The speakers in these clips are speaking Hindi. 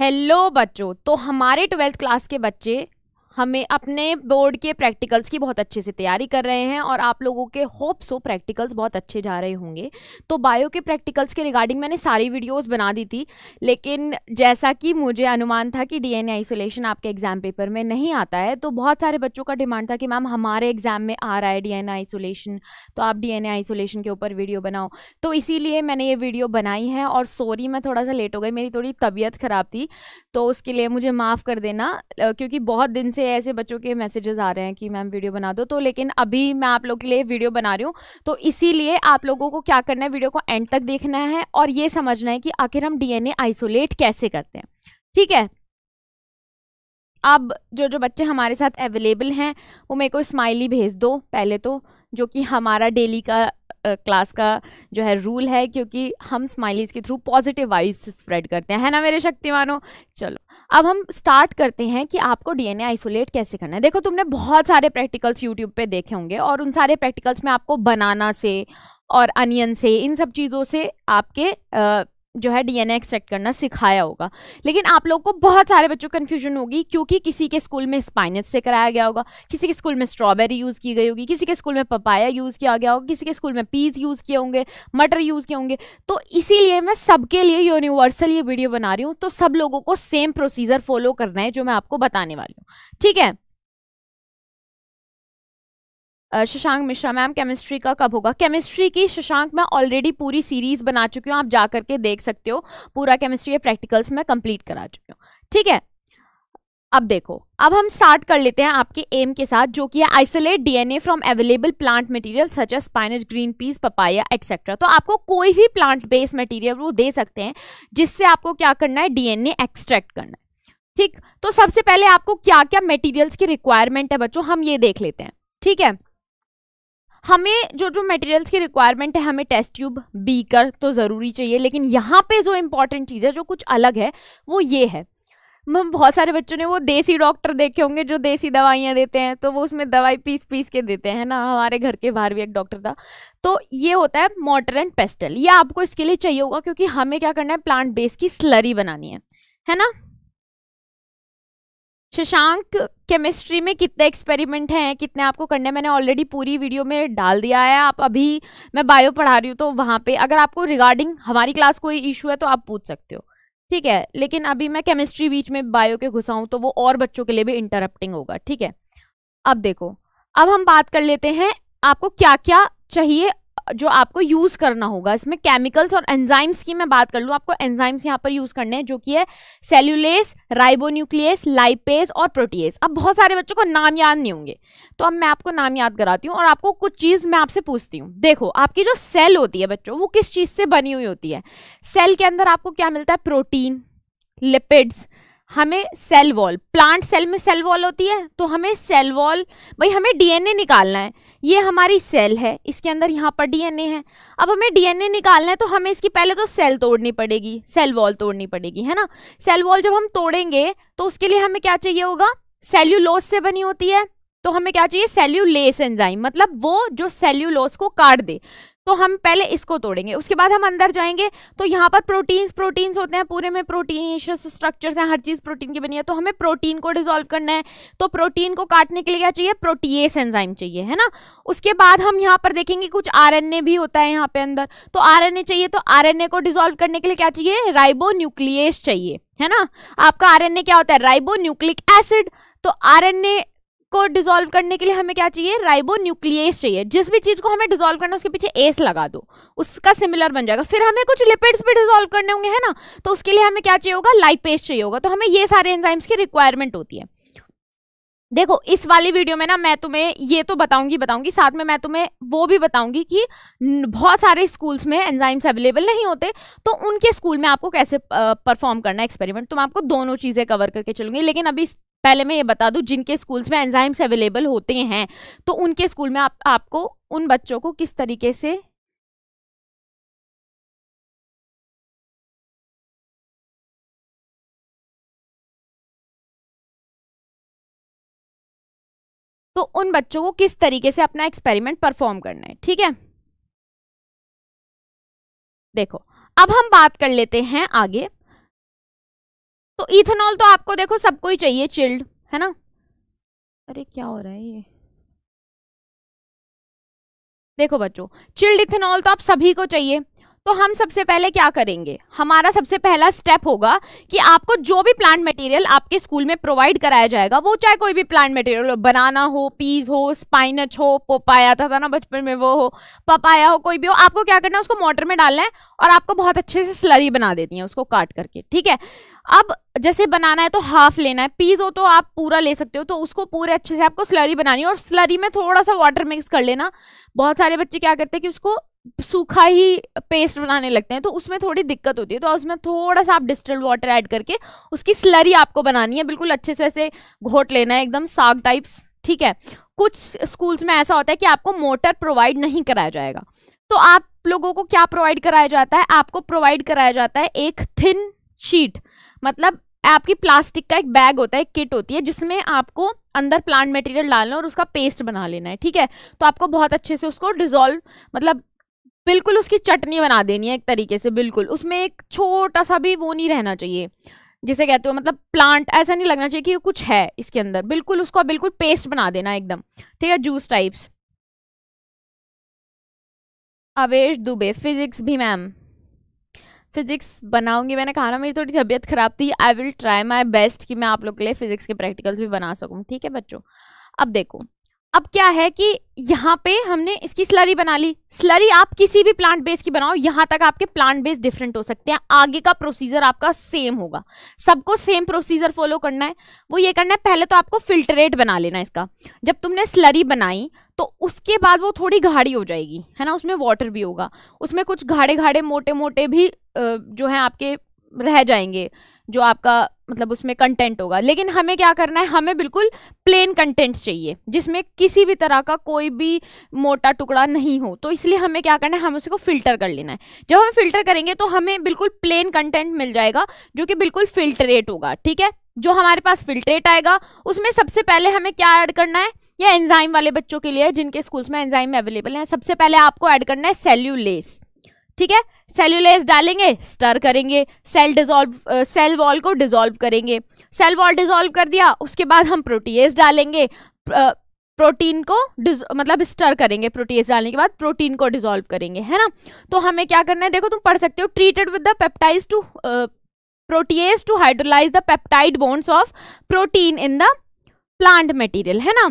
हेलो बच्चों तो हमारे ट्वेल्थ क्लास के बच्चे हमें अपने बोर्ड के प्रैक्टिकल्स की बहुत अच्छे से तैयारी कर रहे हैं और आप लोगों के होप सो प्रैक्टिकल्स बहुत अच्छे जा रहे होंगे तो बायो के प्रैक्टिकल्स के रिगार्डिंग मैंने सारी वीडियोस बना दी थी लेकिन जैसा कि मुझे अनुमान था कि डीएनए आइसोलेशन आपके एग्ज़ाम पेपर में नहीं आता है तो बहुत सारे बच्चों का डिमांड था कि मैम हमारे एग्ज़ाम में आ रहा है डी आइसोलेशन तो आप डी आइसोलेशन के ऊपर वीडियो बनाओ तो इसीलिए मैंने ये वीडियो बनाई है और सॉरी मैं थोड़ा सा लेट हो गई मेरी थोड़ी तबीयत ख़राब थी तो उसके लिए मुझे माफ़ कर देना क्योंकि बहुत दिन से ऐसे बच्चों के मैसेजेस आ रहे हैं कि मैम वीडियो बना दो तो लेकिन अभी मैं आप लोग के लिए वीडियो बना रही हूँ तो इसीलिए आप लोगों को क्या करना है वीडियो को एंड तक देखना है और ये समझना है कि आखिर हम डीएनए आइसोलेट कैसे करते हैं ठीक है अब जो जो बच्चे हमारे साथ अवेलेबल हैं वो मेरे को स्माइली भेज दो पहले तो जो कि हमारा डेली का क्लास का जो है रूल है क्योंकि हम स्माइलीज़ के थ्रू पॉजिटिव वाइब्स स्प्रेड करते हैं है ना मेरे शक्तिमानों चलो अब हम स्टार्ट करते हैं कि आपको डीएनए आइसोलेट कैसे करना है देखो तुमने बहुत सारे प्रैक्टिकल्स यूट्यूब पे देखे होंगे और उन सारे प्रैक्टिकल्स में आपको बनाना से और अनियन से इन सब चीज़ों से आपके जो है डीएनए एक्सट्रैक्ट करना सिखाया होगा लेकिन आप लोग को बहुत सारे बच्चों कन्फ्यूजन होगी क्योंकि किसी के स्कूल में स्पाइनस से कराया गया होगा किसी के स्कूल में स्ट्रॉबेरी यूज़ की गई होगी किसी के स्कूल में पपाया यूज़ किया गया होगा किसी के स्कूल में पीज यूज़ किए होंगे मटर यूज़ किए होंगे तो इसीलिए मैं सबके लिए यूनिवर्सल ये वीडियो बना रही हूँ तो सब लोगों को सेम प्रोसीजर फॉलो करना है जो मैं आपको बताने वाली हूँ ठीक है शशांक मिश्रा मैम केमिस्ट्री का कब होगा केमिस्ट्री की शशांक मैं ऑलरेडी पूरी सीरीज़ बना चुकी हूँ आप जा करके देख सकते हो पूरा केमिस्ट्री या प्रैक्टिकल्स मैं कंप्लीट करा चुकी हूँ ठीक है अब देखो अब हम स्टार्ट कर लेते हैं आपके एम के साथ जो कि है isolate DNA from available plant material such as spinach green peas papaya etcetera तो आपको कोई भी प्लांट बेस्ड मटेरियल वो दे सकते हैं जिससे आपको क्या करना है डीएनए एक्सट्रैक्ट करना है ठीक तो सबसे पहले आपको क्या क्या मटेरियल्स की रिक्वायरमेंट है बच्चों हम ये देख लेते हैं ठीक है हमें जो जो मटेरियल्स की रिक्वायरमेंट है हमें टेस्ट ट्यूब बीकर तो ज़रूरी चाहिए लेकिन यहाँ पे जो इम्पॉर्टेंट चीज़ है जो कुछ अलग है वो ये है बहुत सारे बच्चों ने वो देसी डॉक्टर देखे होंगे जो देसी दवाइयाँ देते हैं तो वो उसमें दवाई पीस पीस के देते हैं ना हमारे घर के बाहर भी एक डॉक्टर था तो ये होता है मोटर एंड पेस्टल ये आपको इसके लिए चाहिए होगा क्योंकि हमें क्या करना है प्लांट बेस की स्लरी बनानी है है ना शशांक केमिस्ट्री में कितने एक्सपेरिमेंट हैं कितने आपको करने मैंने ऑलरेडी पूरी वीडियो में डाल दिया है आप अभी मैं बायो पढ़ा रही हूँ तो वहाँ पे अगर आपको रिगार्डिंग हमारी क्लास कोई इशू है तो आप पूछ सकते हो ठीक है लेकिन अभी मैं केमिस्ट्री बीच में बायो के घुसाऊँ तो वो और बच्चों के लिए भी इंटरप्टिंग होगा ठीक है अब देखो अब हम बात कर लेते हैं आपको क्या क्या चाहिए जो आपको यूज़ करना होगा इसमें केमिकल्स और एंजाइम्स की मैं बात कर लूँ आपको एंजाइम्स यहाँ पर यूज़ करने हैं जो कि है सेल्यूलेस राइबोन्यूक्लियस लाइपेस और प्रोटीएस अब बहुत सारे बच्चों को नाम याद नहीं होंगे तो अब मैं आपको नाम याद कराती हूँ और आपको कुछ चीज़ मैं आपसे पूछती हूँ देखो आपकी जो सेल होती है बच्चों वो किस चीज़ से बनी हुई होती है सेल के अंदर आपको क्या मिलता है प्रोटीन लिपिड्स हमें सेल वॉल प्लांट सेल में सेल वॉल होती है तो हमें सेल वॉल भाई हमें डीएनए निकालना है ये हमारी सेल है इसके अंदर यहाँ पर डीएनए है अब हमें डीएनए निकालना है तो हमें इसकी पहले तो सेल तोड़नी पड़ेगी सेल वॉल तोड़नी पड़ेगी है ना सेल वॉल जब हम तोड़ेंगे तो उसके लिए हमें क्या चाहिए होगा सेल्यूलोस से बनी होती है तो हमें क्या चाहिए सेल्यूलेस एंजाइम मतलब वो जो सेल्यूलोस को काट दे तो हम पहले इसको तोड़ेंगे उसके बाद हम अंदर जाएंगे तो यहाँ पर प्रोटीन्स प्रोटीन्स होते हैं पूरे में प्रोटीनशियस स्ट्रक्चर्स हैं हर चीज़ प्रोटीन की बनी है तो हमें प्रोटीन को डिजोल्व करना है तो प्रोटीन को काटने के लिए क्या चाहिए प्रोटीएस एंजाइम चाहिए है ना उसके बाद हम यहाँ पर देखेंगे कुछ आर भी होता है यहाँ पे अंदर तो आर चाहिए तो आर को डिजोल्व करने के लिए क्या चाहिए राइबो न्यूक्लियस चाहिए है ना आपका आरएनए क्या होता है राइबो न्यूक्लिक एसिड तो आरएनए को डिसॉल्व करने के लिए हमें क्या चाहिए राइबो न्यूक्लियस चाहिए जिस भी चीज़ को हमें डिसॉल्व करना है उसके पीछे एस लगा दो उसका सिमिलर बन जाएगा फिर हमें कुछ लिपिड्स भी डिसॉल्व करने होंगे है ना तो उसके लिए हमें क्या चाहिए होगा लाइपेज चाहिए होगा तो हमें ये सारे एंजाइम्स की रिक्वायरमेंट होती है देखो इस वाली वीडियो में ना मैं तुम्हें ये तो बताऊंगी बताऊंगी साथ में मैं तुम्हें वो भी बताऊंगी कि बहुत सारे स्कूल्स में एंजाइम्स अवेलेबल नहीं होते तो उनके स्कूल में आपको कैसे परफॉर्म करना है एक्सपेरिमेंट तो मैं आपको दोनों चीज़ें कवर करके चलूंगी लेकिन अभी पहले मैं ये बता दूं जिनके स्कूल्स में एंजाइम्स अवेलेबल होते हैं तो उनके स्कूल में आप आपको उन बच्चों को किस तरीके से तो उन बच्चों को किस तरीके से अपना एक्सपेरिमेंट परफॉर्म करना है ठीक है देखो अब हम बात कर लेते हैं आगे तो इथेनॉल तो आपको देखो सबको ही चाहिए चिल्ड है ना अरे क्या हो रहा है ये देखो बच्चों चिल्ड इथेनॉल तो आप सभी को चाहिए तो हम सबसे पहले क्या करेंगे हमारा सबसे पहला स्टेप होगा कि आपको जो भी प्लांट मटेरियल आपके स्कूल में प्रोवाइड कराया जाएगा वो चाहे कोई भी प्लांट मटेरियल हो बनाना हो पीज हो स्पाइनच हो पोपाया था, था ना बचपन में वो हो पपाया हो कोई भी हो आपको क्या करना है उसको मोटर में डालना है और आपको बहुत अच्छे से स्लरी बना देती है उसको काट करके ठीक है अब जैसे बनाना है तो हाफ लेना है पीज हो तो आप पूरा ले सकते हो तो उसको पूरे अच्छे से आपको स्लरी बनानी है और स्लरी में थोड़ा सा वाटर मिक्स कर लेना बहुत सारे बच्चे क्या करते हैं कि उसको सूखा ही पेस्ट बनाने लगते हैं तो उसमें थोड़ी दिक्कत होती है तो उसमें थोड़ा सा आप डिस्टल वाटर ऐड करके उसकी स्लरी आपको बनानी है बिल्कुल अच्छे से ऐसे घोट लेना है एकदम साग टाइप्स ठीक है कुछ स्कूल्स में ऐसा होता है कि आपको मोटर प्रोवाइड नहीं कराया जाएगा तो आप लोगों को क्या प्रोवाइड कराया जाता है आपको प्रोवाइड कराया जाता है एक थिन शीट मतलब आपकी प्लास्टिक का एक बैग होता है एक किट होती है जिसमें आपको अंदर प्लांट मटेरियल डालना और उसका पेस्ट बना लेना है ठीक है तो आपको बहुत अच्छे से उसको डिजोल्व मतलब बिल्कुल उसकी चटनी बना देनी है एक तरीके से बिल्कुल उसमें एक छोटा सा भी वो नहीं रहना चाहिए जिसे कहते हो मतलब प्लांट ऐसा नहीं लगना चाहिए कि कुछ है इसके अंदर बिल्कुल उसको बिल्कुल पेस्ट बना देना एकदम ठीक है जूस टाइप्स अवेश दुबे फिजिक्स भी मैम फिजिक्स बनाऊंगी मैंने कहा ना मेरी थोड़ी तबीयत ख़राब थी I will try my best कि मैं आप लोग के लिए फ़िज़िक्स के प्रैक्टिकल्स भी बना सकूँ ठीक है बच्चों अब देखो अब क्या है कि यहाँ पे हमने इसकी स्लरी बना ली स्लरी आप किसी भी प्लांट बेस की बनाओ यहाँ तक आपके प्लांट बेस डिफरेंट हो सकते हैं आगे का प्रोसीजर आपका सेम होगा सबको सेम प्रोसीजर फॉलो करना है वो ये करना है पहले तो आपको फिल्टरेट बना लेना इसका जब तुमने स्लरी बनाई तो उसके बाद वो थोड़ी गाढ़ी हो जाएगी है ना उसमें वाटर भी होगा उसमें कुछ घाड़े घाड़े मोटे मोटे भी जो है आपके रह जाएंगे जो आपका मतलब उसमें कंटेंट होगा लेकिन हमें क्या करना है हमें बिल्कुल प्लेन कंटेंट चाहिए जिसमें किसी भी तरह का कोई भी मोटा टुकड़ा नहीं हो तो इसलिए हमें क्या करना है हम उसको फिल्टर कर लेना है जब हम फिल्टर करेंगे तो हमें बिल्कुल प्लेन कंटेंट मिल जाएगा जो कि बिल्कुल फिल्टरेट होगा ठीक है जो हमारे पास फिल्ट्रेट आएगा उसमें सबसे पहले हमें क्या ऐड करना है या एंजाइम वाले बच्चों के लिए जिनके स्कूल्स में एंजाइम अवेलेबल हैं सबसे पहले आपको ऐड करना है सेल्यूलेस ठीक है सेल्यूलेस डालेंगे स्टर करेंगे सेल डिजोल्व सेल वॉल को डिजोल्व करेंगे सेल वॉल डिजोल्व कर दिया उसके बाद हम प्रोटीएस डालेंगे प्रोटीन को मतलब स्टर करेंगे प्रोटीएस डालने के बाद प्रोटीन को डिजोल्व करेंगे है ना तो हमें क्या करना है देखो तुम पढ़ सकते हो treated with the peptides to protease to hydrolyse the peptide bonds of protein in the plant material है ना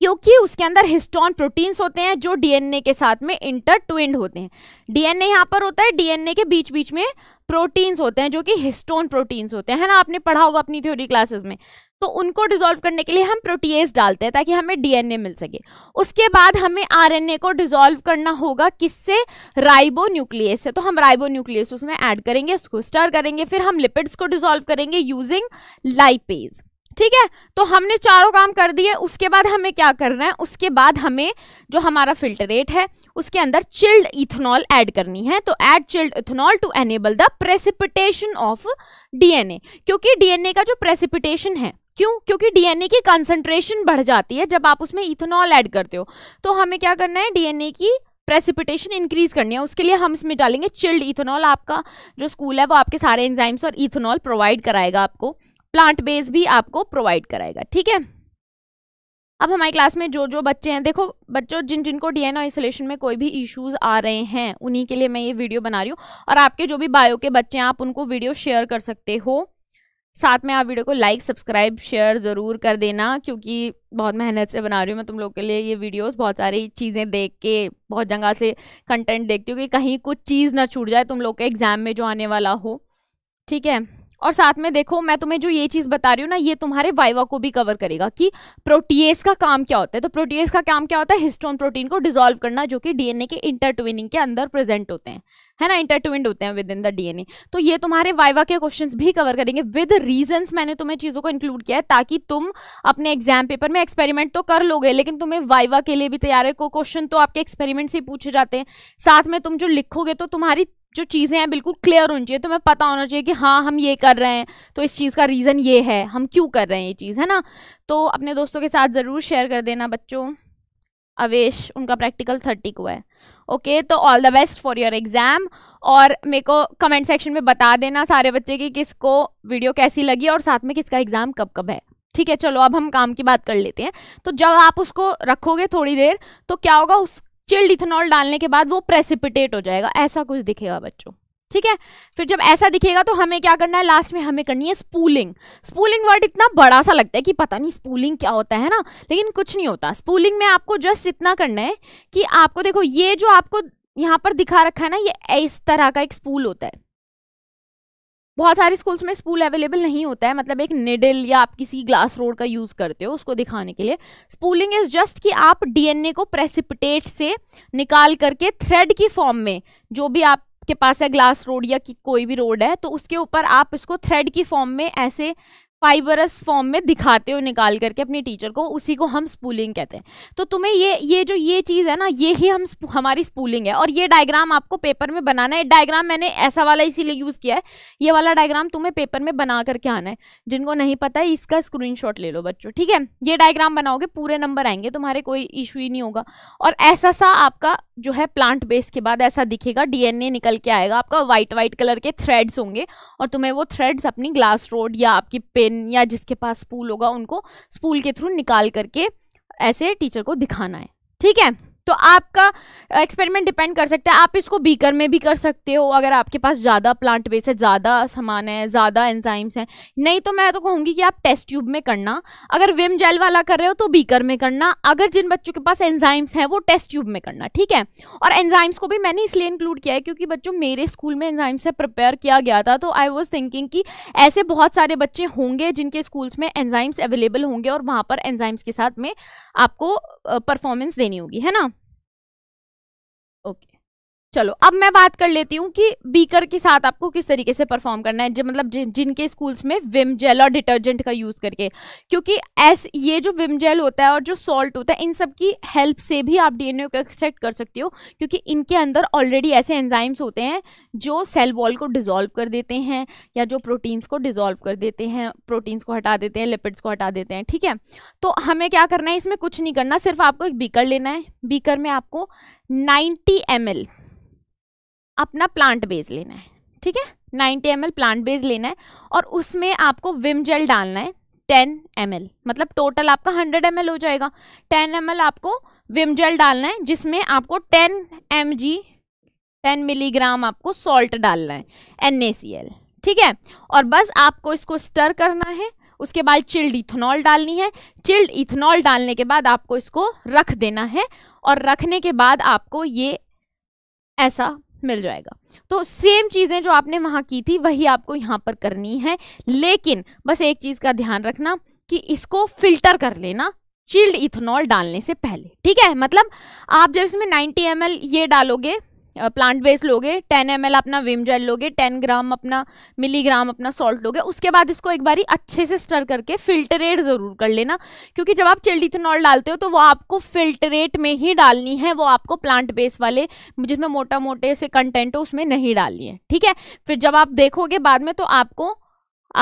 क्योंकि उसके अंदर हिस्टोन प्रोटीन्स होते हैं जो डीएनए के साथ में इंटर ट्विंड होते हैं डीएनए यहाँ पर होता है डीएनए के बीच बीच में प्रोटीन्स होते हैं जो कि हिस्टोन प्रोटीन्स होते हैं है ना आपने पढ़ा होगा अपनी थ्योरी क्लासेस में तो उनको डिजोल्व करने के लिए हम प्रोटीएस डालते हैं ताकि हमें डीएनए मिल सके उसके बाद हमें आरएनए को डिजोल्व करना होगा किससे राइबो न्यूक्लियस से तो हम राइबो न्यूक्लियस उसमें ऐड करेंगे उसको स्टर करेंगे फिर हम लिपिड्स को डिजोल्व करेंगे यूजिंग लाइपेज ठीक है तो हमने चारों काम कर दिए उसके बाद हमें क्या करना है उसके बाद हमें जो हमारा फिल्टरेट है उसके अंदर चिल्ड इथेनॉल ऐड करनी है तो add chilled ethanol to enable the precipitation of DNA क्योंकि डीएनए का जो प्रेसिपिटेशन है क्यों क्योंकि डीएनए की कंसंट्रेशन बढ़ जाती है जब आप उसमें इथेनॉल ऐड करते हो तो हमें क्या करना है डीएनए की प्रेसिपिटेशन इंक्रीज करनी है उसके लिए हम इसमें डालेंगे चिल्ड इथेनॉल आपका जो स्कूल है वो आपके सारे एंजाइम्स और इथेनॉल प्रोवाइड कराएगा आपको प्लांट बेस भी आपको प्रोवाइड कराएगा ठीक है अब हमारी क्लास में जो जो बच्चे हैं देखो बच्चों जिन जिनको डीएनए आइसोलेशन में कोई भी इश्यूज आ रहे हैं उन्हीं के लिए मैं ये वीडियो बना रही हूँ और आपके जो भी बायो के बच्चे हैं आप उनको वीडियो शेयर कर सकते हो साथ में आप वीडियो को लाइक सब्सक्राइब शेयर ज़रूर कर देना क्योंकि बहुत मेहनत से बना रही हूँ मैं तुम लोग के लिए ये वीडियोस बहुत सारी चीज़ें देख के बहुत जगह से कंटेंट देखती हूँ कि कहीं कुछ चीज़ ना छूट जाए तुम लोग के एग्ज़ाम में जो आने वाला हो ठीक है और साथ में देखो मैं तुम्हें जो ये चीज़ बता रही हूँ ना ये तुम्हारे वाइवा को भी कवर करेगा कि प्रोटीएस का काम क्या होता है तो प्रोटीएस का काम क्या होता है हिस्टोन प्रोटीन को डिजोल्व करना जो कि डीएनए के इंटरट्विनिंग के अंदर प्रेजेंट होते हैं है ना इंटरट्विंड होते हैं विद इन द डीएनए तो ये तुम्हारे वाइवा के क्वेश्चन भी कवर करेंगे विद रीजन मैंने तुम्हें चीज़ों को इंक्लूड किया है ताकि तुम अपने एग्जाम पेपर में एक्सपेरिमेंट तो कर लोगे लेकिन तुम्हें वाइवा के लिए भी तैयार है क्वेश्चन तो आपके एक्सपेरिमेंट से पूछे जाते हैं साथ में तुम जो लिखोगे तो तुम्हारी जो चीज़ें हैं बिल्कुल क्लियर होनी चाहिए तो हमें पता होना चाहिए कि हाँ हम ये कर रहे हैं तो इस चीज़ का रीज़न ये है हम क्यों कर रहे हैं ये चीज़ है ना तो अपने दोस्तों के साथ ज़रूर शेयर कर देना बच्चों अवेश उनका प्रैक्टिकल थर्टी को है ओके तो all the best for your exam और मेरे को कमेंट सेक्शन में बता देना सारे बच्चे की किसको वीडियो कैसी लगी और साथ में किसका एग्ज़ाम कब कब है ठीक है चलो अब हम काम की बात कर लेते हैं तो जब आप उसको रखोगे थोड़ी देर तो क्या होगा उस चिल्ड इथेनॉल डालने के बाद वो प्रेसिपिटेट हो जाएगा ऐसा कुछ दिखेगा बच्चों ठीक है फिर जब ऐसा दिखेगा तो हमें क्या करना है लास्ट में हमें करनी है स्पूलिंग स्पूलिंग वर्ड इतना बड़ा सा लगता है कि पता नहीं स्पूलिंग क्या होता है ना लेकिन कुछ नहीं होता स्पूलिंग में आपको जस्ट इतना करना है कि आपको देखो ये जो आपको यहाँ पर दिखा रखा है ना ये इस तरह का एक स्पूल होता है बहुत सारे स्कूल्स में स्पूल अवेलेबल नहीं होता है मतलब एक निडल या आप किसी ग्लास रोड का यूज़ करते हो उसको दिखाने के लिए स्पूलिंग इज़ जस्ट कि आप डीएनए को प्रेसिपिटेट से निकाल करके थ्रेड की फॉर्म में जो भी आपके पास है ग्लास रोड या कोई भी रोड है तो उसके ऊपर आप इसको थ्रेड की फॉर्म में ऐसे फाइबरस फॉर्म में दिखाते हो निकाल करके अपने टीचर को उसी को हम स्पूलिंग कहते हैं तो तुम्हें ये ये जो ये चीज़ है ना ये ही हम हमारी स्पूलिंग है और ये डायग्राम आपको पेपर में बनाना है डायग्राम मैंने ऐसा वाला इसीलिए यूज़ किया है ये वाला डायग्राम तुम्हें पेपर में बना करके आना है जिनको नहीं पता है इसका स्क्रीन ले लो बच्चों ठीक है ये डायग्राम बनाओगे पूरे नंबर आएंगे तुम्हारे कोई इशू ही नहीं होगा और ऐसा सा आपका जो है प्लांट बेस के बाद ऐसा दिखेगा डीएनए निकल के आएगा आपका वाइट वाइट कलर के थ्रेड्स होंगे और तुम्हें वो थ्रेड्स अपनी ग्लास रोड या आपकी पेन जिन या जिसके पास स्पूल होगा उनको स्पूल के थ्रू निकाल करके ऐसे टीचर को दिखाना है ठीक है तो आपका एक्सपेरिमेंट डिपेंड कर सकता है आप इसको बीकर में भी कर सकते हो अगर आपके पास ज़्यादा प्लांट बेस है ज़्यादा सामान है ज़्यादा एंजाइम्स हैं नहीं तो मैं तो कहूँगी कि आप टेस्ट ट्यूब में करना अगर विम जेल वाला कर रहे हो तो बीकर में करना अगर जिन बच्चों के पास एंजाइम्स हैं वो टेस्ट ट्यूब में करना ठीक है और एंजाइम्स को भी मैंने इसलिए इंक्लूड किया है क्योंकि बच्चों मेरे स्कूल में एंजाइम्स से प्रिपेयर किया गया था तो आई वॉज थिंकिंग कि ऐसे बहुत सारे बच्चे होंगे जिनके स्कूल्स में एंजाइम्स अवेलेबल होंगे और वहाँ पर एंजाइम्स के साथ में आपको परफॉर्मेंस देनी होगी है ना Ok. चलो अब मैं बात कर लेती हूँ कि बीकर के साथ आपको किस तरीके से परफॉर्म करना है जो मतलब जिन, जिनके स्कूल्स में विम जेल और डिटर्जेंट का यूज़ करके क्योंकि एस ये जो विम जेल होता है और जो सॉल्ट होता है इन सब की हेल्प से भी आप डीएनए को एक्सट्रैक्ट कर सकते हो क्योंकि इनके अंदर ऑलरेडी ऐसे एंजाइम्स होते हैं जो सेल वॉल को डिजोल्व कर देते हैं या जो प्रोटीन्स को डिजोल्व कर देते हैं प्रोटीन्स को हटा देते हैं लिपिड्स को हटा देते हैं ठीक है तो हमें क्या करना है इसमें कुछ नहीं करना सिर्फ आपको एक बीकर लेना है बीकर में आपको नाइन्टी एम अपना प्लांट बेस लेना है ठीक है 90 एम प्लांट बेस लेना है और उसमें आपको विम जेल डालना है 10 एम मतलब टोटल आपका 100 एम हो जाएगा 10 एम आपको विम जेल डालना है जिसमें आपको 10 एम जी टेन मिलीग्राम आपको सॉल्ट डालना है एन ठीक है और बस आपको इसको स्टर करना है उसके बाद चिल्ड इथेनॉल डालनी है चिल्ड इथेनॉल डालने के बाद आपको इसको रख देना है और रखने के बाद आपको ये ऐसा मिल जाएगा तो सेम चीज़ें जो आपने वहाँ की थी वही आपको यहाँ पर करनी है लेकिन बस एक चीज़ का ध्यान रखना कि इसको फिल्टर कर लेना चिल्ड इथेनॉल डालने से पहले ठीक है मतलब आप जब इसमें 90 एम ये डालोगे प्लांट बेस्ड लोगे 10 एम अपना विम जेल लोगे 10 ग्राम अपना मिलीग्राम अपना सॉल्ट लोगे उसके बाद इसको एक बारी अच्छे से स्टर करके फिल्टरेट ज़रूर कर लेना क्योंकि जब आप चिल्ड इथेनॉल डालते हो तो वो आपको फिल्टरेट में ही डालनी है वो आपको प्लांट बेस्ड वाले जिसमें मोटा मोटे से कंटेंट हो उसमें नहीं डालनी है ठीक है फिर जब आप देखोगे बाद में तो आपको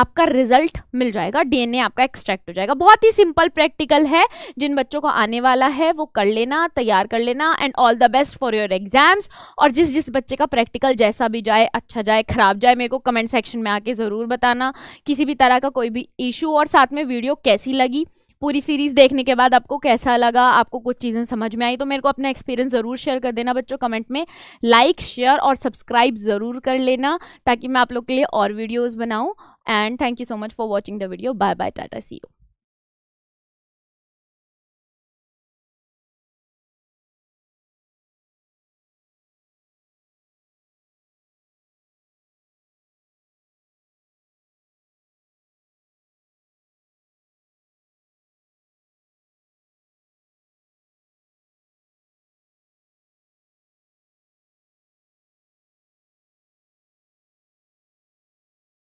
आपका रिजल्ट मिल जाएगा डीएनए आपका एक्सट्रैक्ट हो जाएगा बहुत ही सिंपल प्रैक्टिकल है जिन बच्चों को आने वाला है वो कर लेना तैयार कर लेना and all the best for your exams और जिस जिस बच्चे का प्रैक्टिकल जैसा भी जाए अच्छा जाए खराब जाए मेरे को कमेंट सेक्शन में आके ज़रूर बताना किसी भी तरह का कोई भी इशू और साथ में वीडियो कैसी लगी पूरी सीरीज देखने के बाद आपको कैसा लगा आपको कुछ चीज़ें समझ में आई तो मेरे को अपना एक्सपीरियंस ज़रूर शेयर कर देना बच्चों कमेंट में लाइक शेयर और सब्सक्राइब ज़रूर कर लेना ताकि मैं आप लोग के लिए और वीडियोज़ बनाऊँ and thank you so much for watching the video bye bye tata see you